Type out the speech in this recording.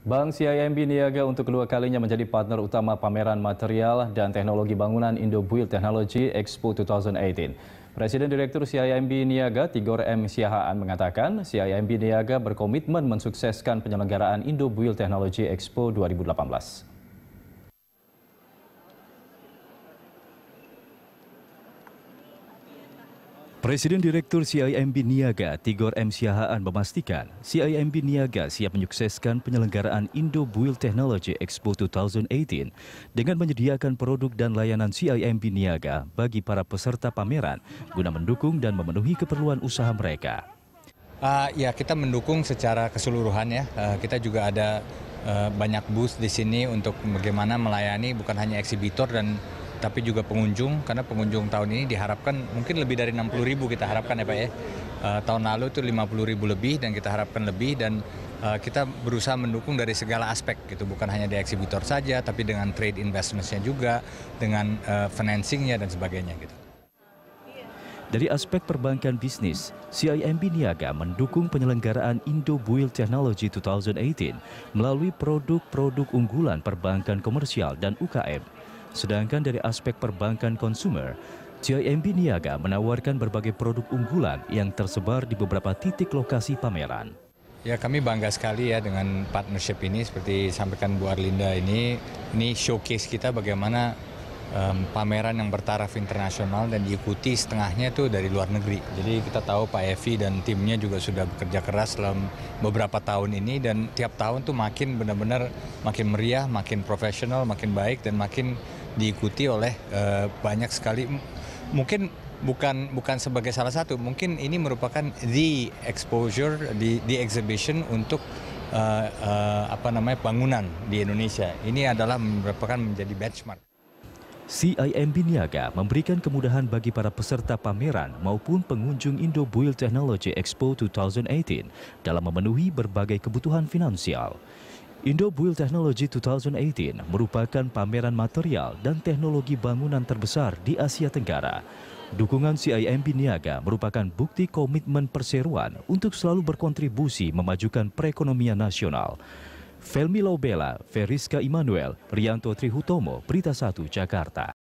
Bank CIMB Niaga untuk kedua kalinya menjadi partner utama pameran material dan teknologi bangunan Indo Build Technology Expo 2018. Presiden Direktur CIMB Niaga Tigor M. Siahaan mengatakan CIMB Niaga berkomitmen mensukseskan penyelenggaraan Indo Build Technology Expo 2018. Presiden Direktur CIMB Niaga Tigor M. Siahaan memastikan CIMB Niaga siap menyukseskan penyelenggaraan Indo Build Technology Expo 2018 dengan menyediakan produk dan layanan CIMB Niaga bagi para peserta pameran guna mendukung dan memenuhi keperluan usaha mereka. Uh, ya kita mendukung secara keseluruhan ya. Uh, kita juga ada uh, banyak booth di sini untuk bagaimana melayani bukan hanya eksibitor dan tapi juga pengunjung karena pengunjung tahun ini diharapkan mungkin lebih dari 60 ribu kita harapkan ya Pak ya. Uh, tahun lalu itu 50 ribu lebih dan kita harapkan lebih dan uh, kita berusaha mendukung dari segala aspek gitu bukan hanya di eksibitor saja tapi dengan trade investmentsnya juga dengan uh, financingnya dan sebagainya gitu. Dari aspek perbankan bisnis, CIMB Niaga mendukung penyelenggaraan Indo Build Technology 2018 melalui produk-produk unggulan perbankan komersial dan UKM. Sedangkan dari aspek perbankan konsumer, CIMB Niaga menawarkan berbagai produk unggulan yang tersebar di beberapa titik lokasi pameran. Ya kami bangga sekali ya dengan partnership ini seperti sampaikan Bu Arlinda ini, ini showcase kita bagaimana um, pameran yang bertaraf internasional dan diikuti setengahnya itu dari luar negeri. Jadi kita tahu Pak Evi dan timnya juga sudah bekerja keras dalam beberapa tahun ini dan tiap tahun tuh makin benar-benar makin meriah, makin profesional, makin baik dan makin diikuti oleh uh, banyak sekali mungkin bukan bukan sebagai salah satu mungkin ini merupakan the exposure the the exhibition untuk uh, uh, apa namanya bangunan di Indonesia ini adalah merupakan menjadi benchmark CIMB Niaga memberikan kemudahan bagi para peserta pameran maupun pengunjung Indo Build Technology Expo 2018 dalam memenuhi berbagai kebutuhan finansial. Indo Build Technology 2018 merupakan pameran material dan teknologi bangunan terbesar di Asia Tenggara. Dukungan CIMB Niaga merupakan bukti komitmen perseruan untuk selalu berkontribusi memajukan perekonomian nasional. Felmi Lobela, Feriska Immanuel, Rianto Trihutomo, Berita Satu, Jakarta.